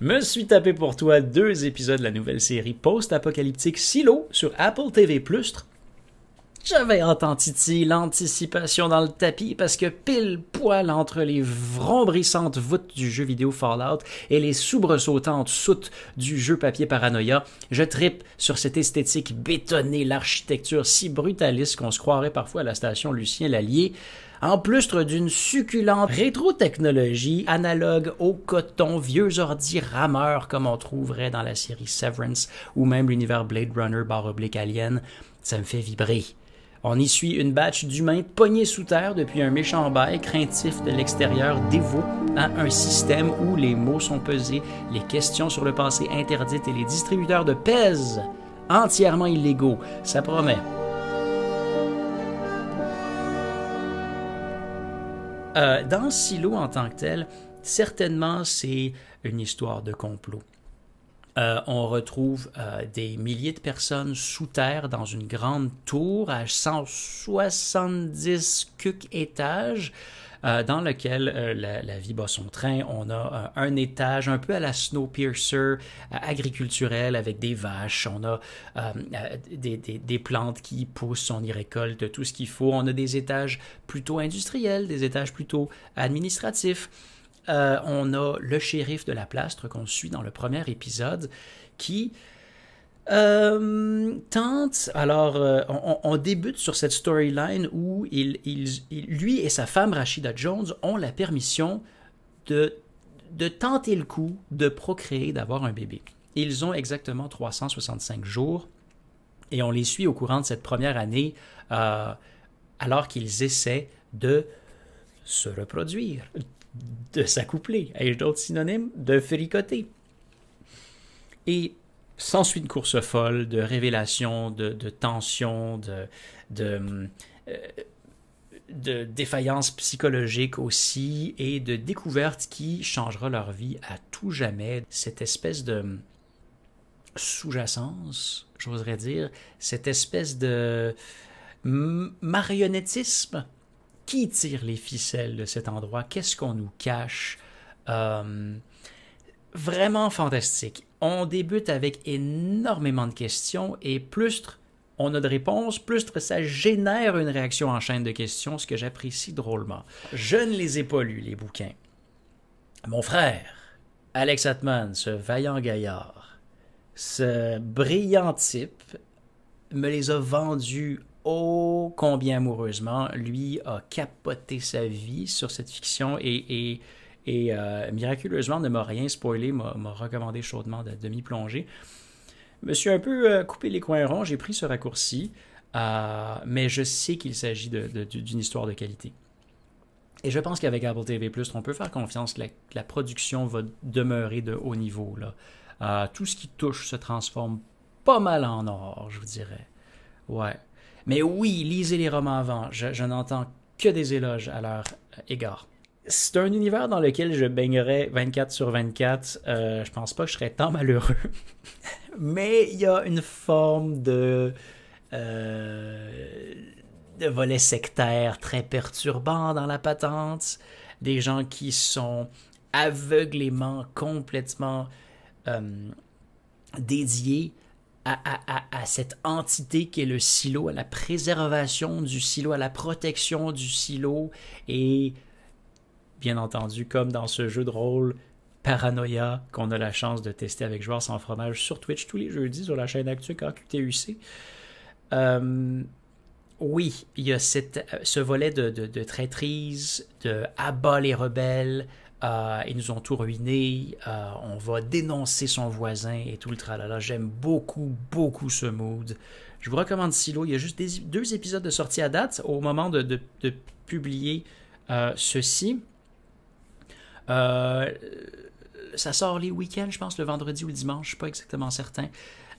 me suis tapé pour toi deux épisodes de la nouvelle série post-apocalyptique Silo sur Apple TV+, j'avais Titi, l'anticipation dans le tapis, parce que pile poil entre les vrombrissantes voûtes du jeu vidéo Fallout et les soubresautantes soutes du jeu papier paranoïa, je tripe sur cette esthétique bétonnée, l'architecture si brutaliste qu'on se croirait parfois à la station Lucien Lallier, en plus d'une succulente rétro-technologie analogue au coton, vieux ordi rameur comme on trouverait dans la série Severance ou même l'univers Blade Runner barre oblique Alien, ça me fait vibrer. On y suit une batch d'humains pognés sous terre depuis un méchant bail, craintif de l'extérieur, dévot à un système où les mots sont pesés, les questions sur le passé interdites et les distributeurs de pèse entièrement illégaux. Ça promet. Euh, dans Silo en tant que tel, certainement c'est une histoire de complot. Euh, on retrouve euh, des milliers de personnes sous terre dans une grande tour à 170 cuques étages. Euh, dans lequel la, vie bat son train. On a un étage un peu à la Snowpiercer agriculturelle avec des vaches. On a des, des, plantes qui poussent, on y récolte tout ce qu'il faut. On a des étages plutôt industriels, des étages plutôt administratifs. Euh, on a le shérif de la plastre qu'on suit dans le premier épisode qui euh, tente. Alors, euh, on, débute sur cette storyline où il, lui et sa femme Rachida Jones ont la permission de, tenter le coup de procréer, d'avoir un bébé. Ils ont exactement 365 jours et on les suit au courant de cette première année alors qu'ils essaient de se reproduire, de s'accoupler. et d'autres synonymes De fricoter. Et s'ensuit une course folle de révélations, de, tensions, de, de, euh, de défaillances psychologiques aussi et de découvertes qui changera leur vie à tout jamais. Cette espèce de sous-jacence, j'oserais dire, cette espèce de marionnettisme qui tire les ficelles de cet endroit, qu'est-ce qu'on nous cache. Euh, vraiment fantastique. On débute avec énormément de questions et plus on a de réponses, plus ça génère une réaction en chaîne de questions, ce que j'apprécie drôlement. Je ne les ai pas lus, les bouquins. Mon frère, Alex Atman, ce vaillant gaillard, ce brillant type, me les a vendus Oh, combien amoureusement. Lui a capoté sa vie sur cette fiction et, euh, miraculeusement ne m'a rien spoilé, m'a recommandé chaudement de demi-plonger. Je me suis un peu euh, coupé les coins ronds, j'ai pris ce raccourci, euh, mais je sais qu'il s'agit d'une histoire de qualité. Et je pense qu'avec Apple TV, on peut faire confiance que la, production va demeurer de haut niveau. tout ce qui touche se transforme pas mal en or, je vous dirais. Ouais. Mais oui, lisez les romans avant. Je, n'entends que des éloges à leur égard. C'est un univers dans lequel je baignerais 24 sur 24. Euh, je pense pas que je serais tant malheureux. Mais il y a une forme de. Euh, de volet sectaire très perturbant dans la patente. Des gens qui sont aveuglément, complètement euh, dédiés à, cette entité qui est le silo, à la préservation du silo, à la protection du silo et bien entendu comme dans ce jeu de rôle Paranoia qu'on a la chance de tester avec Joueur sans fromage sur Twitch tous les jeudis sur la chaîne actuelle QTUC. Euh, oui, il y a cette, euh, ce volet de, de traîtrise, de abat les rebelles, euh, ils nous ont tout ruiné, euh, on va dénoncer son voisin et tout le tralala. J'aime beaucoup, beaucoup ce mood. Je vous recommande Silo. Il y a juste deux épisodes de sortie à date au moment de, publier euh, ceci. ça sort les week-ends, je pense, le vendredi ou le dimanche, je suis pas exactement certain.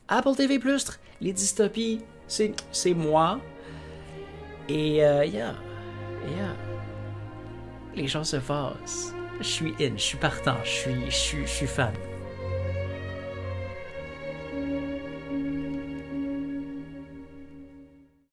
Apple TV Plus, les dystopies, c'est moi. Et yeah, yeah. Les choses se passent je suis in, je suis partant, je suis, je suis, je suis fan.